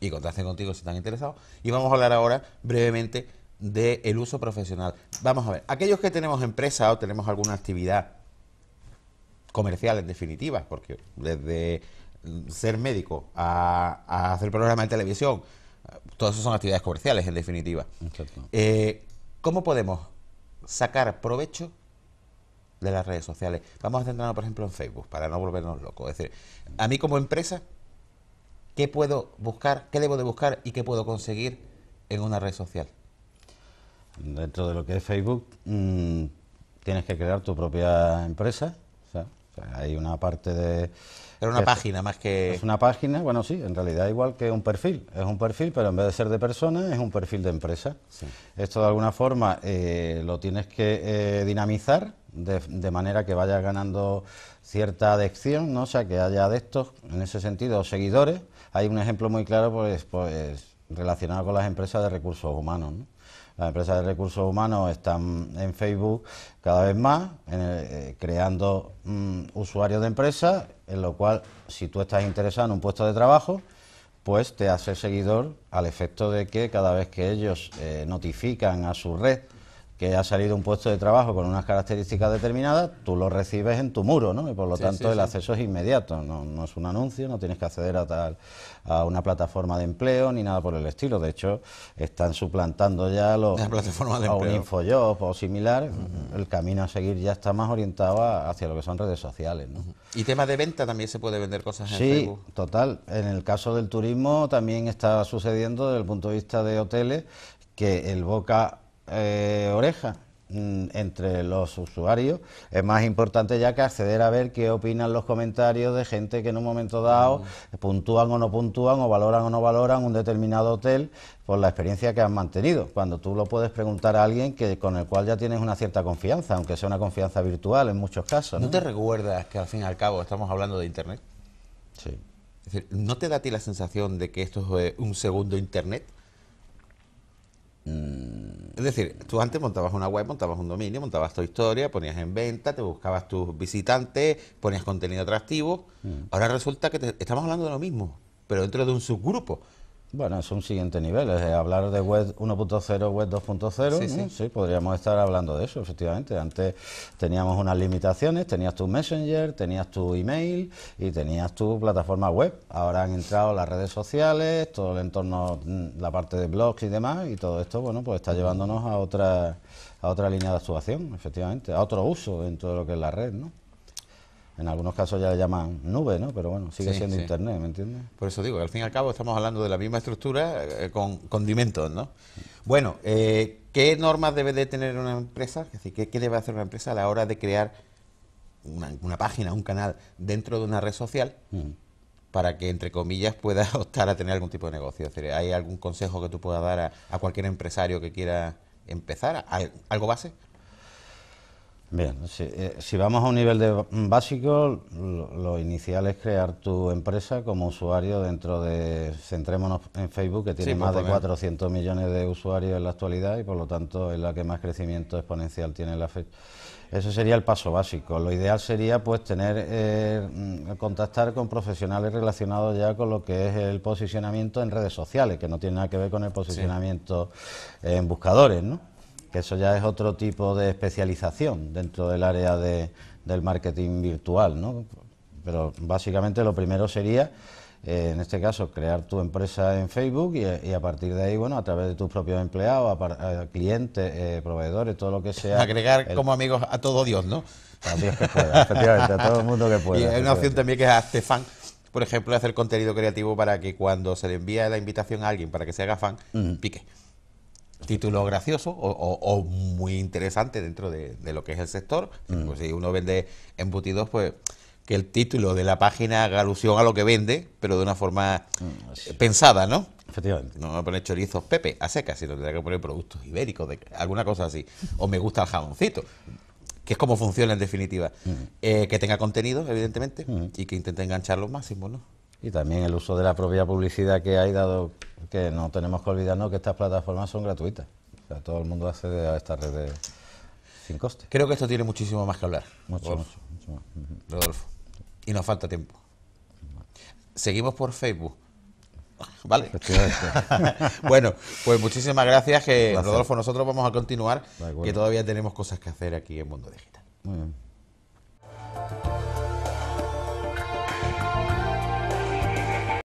Y contacten contigo si están interesados. Y vamos a hablar ahora brevemente del uso profesional. Vamos a ver, aquellos que tenemos empresa o tenemos alguna actividad comercial en definitiva, porque desde ser médico a, hacer programas de televisión, todas esas son actividades comerciales en definitiva. Eh, ¿Cómo podemos sacar provecho de las redes sociales? Vamos a centrarnos, por ejemplo, en Facebook, para no volvernos locos. Es decir, a mí como empresa, qué puedo buscar, qué debo de buscar y qué puedo conseguir en una red social. Dentro de lo que es Facebook, mm, tienes que crear tu propia empresa. hay una parte de... Era una página más que... Es una página, bueno, sí, en realidad igual que un perfil. Es un perfil, pero en vez de ser de persona, es un perfil de empresa. Esto de alguna forma eh, lo tienes que eh, dinamizar de, manera que vaya ganando cierta adicción, ¿no? o sea, que haya adeptos, en ese sentido, seguidores. Hay un ejemplo muy claro pues, pues relacionado con las empresas de recursos humanos. Las empresas de recursos humanos están en Facebook cada vez más, eh, creando mm, usuarios de empresas, en lo cual, si tú estás interesado en un puesto de trabajo, pues te hace seguidor al efecto de que cada vez que ellos eh, notifican a su red, que ha salido un puesto de trabajo con unas características determinadas, tú lo recibes en tu muro, ¿no? Y por lo tanto el acceso es inmediato, no, es un anuncio, no tienes que acceder a tal a una plataforma de empleo ni nada por el estilo. De hecho, están suplantando ya los, a un InfoJob o similar. El camino a seguir ya está más orientado hacia lo que son redes sociales, ¿no? Y tema de venta también se puede vender cosas en Facebook. Sí, total. En el caso del turismo también está sucediendo desde el punto de vista de hoteles que el boca eh, oreja mm, entre los usuarios es más importante ya que acceder a ver qué opinan los comentarios de gente que en un momento dado puntúan o no puntúan o valoran o no valoran un determinado hotel por la experiencia que han mantenido. Cuando tú lo puedes preguntar a alguien que con el cual ya tienes una cierta confianza, aunque sea una confianza virtual en muchos casos. ¿No, te recuerdas que al fin y al cabo estamos hablando de Internet? Sí. ¿no te da a ti la sensación de que esto es un segundo Internet? Es decir, tú antes montabas una web, montabas un dominio, montabas tu historia, ponías en venta, te buscabas tus visitantes, ponías contenido atractivo. Mm. Ahora resulta que estamos hablando de lo mismo, pero dentro de un subgrupo. Bueno, es un siguiente nivel, es hablar de web 1.0, web 2.0, sí, sí. sí, podríamos estar hablando de eso, efectivamente. Antes teníamos unas limitaciones, tenías tu Messenger, tenías tu email y tenías tu plataforma web. Ahora han entrado las redes sociales, todo el entorno, mm, la parte de blogs y demás, y todo esto, bueno, pues está llevándonos a otra, a otra línea de actuación, efectivamente, a otro uso en todo lo que es la red, ¿no? en algunos casos ya le llaman nube, ¿no? Pero bueno, sigue siendo Internet, ¿me entiendes? Por eso digo, que al fin y al cabo estamos hablando de la misma estructura eh, con condimentos, ¿no? Bueno, eh, ¿qué normas debe de tener una empresa? Es decir, ¿qué, debe hacer una empresa a la hora de crear una, página, un canal dentro de una red social? Mm. para que, entre comillas, pueda optar a tener algún tipo de negocio. Es decir, ¿hay algún consejo que tú puedas dar a, a cualquier empresario que quiera empezar? ¿Algo base? Bien, eh, si, vamos a un nivel de básico, lo, inicial es crear tu empresa como usuario dentro de, centrémonos en Facebook, que tiene más de 400 pues, pues, millones de usuarios en la actualidad y por lo tanto es la que más crecimiento exponencial tiene la fecha. Ese sería el paso básico. Lo ideal sería pues tener, eh, mm, contactar con profesionales relacionados ya con lo que es el posicionamiento en redes sociales, que no tiene nada que ver con el posicionamiento en buscadores, ¿no? que eso ya es otro tipo de especialización dentro del área de, del marketing virtual, ¿no? Pero básicamente lo primero sería, eh, en este caso, crear tu empresa en Facebook y, a partir de ahí, bueno, a través de tus propios empleados, clientes, eh, proveedores, todo lo que sea. Agregar como amigos a todo Dios, ¿no? A Dios que pueda, efectivamente, a todo el mundo que pueda. Y hay una opción también que es hacer fan, por ejemplo, hacer contenido creativo para que cuando se le envía la invitación a alguien para que se haga fan, pique título gracioso o, muy interesante dentro de, lo que es el sector. Mm. Pues, si uno vende embutidos, pues que el título de la página haga alusión a lo que vende, pero de una forma mm, eh, pensada, ¿no? Efectivamente. No me pone chorizos Pepe a secas, sino tendría que poner productos ibéricos, de, alguna cosa así. O me gusta el jamoncito, que es como funciona en definitiva. Mm. Eh, que tenga contenido, evidentemente, y que intente enganchar los máximo, ¿no? Y también el uso de la propia publicidad que hay, dado que no tenemos que olvidarnos que estas plataformas son gratuitas. todo el mundo accede a estas redes sin coste. Creo que esto tiene muchísimo más que hablar. Mucho, mucho, más. Rodolfo. Y nos falta tiempo. Seguimos por Facebook. Vale. bueno, pues muchísimas gracias, que gracias. Rodolfo. Nosotros vamos a continuar, que todavía tenemos cosas que hacer aquí en Mundo Digital. Muy bien.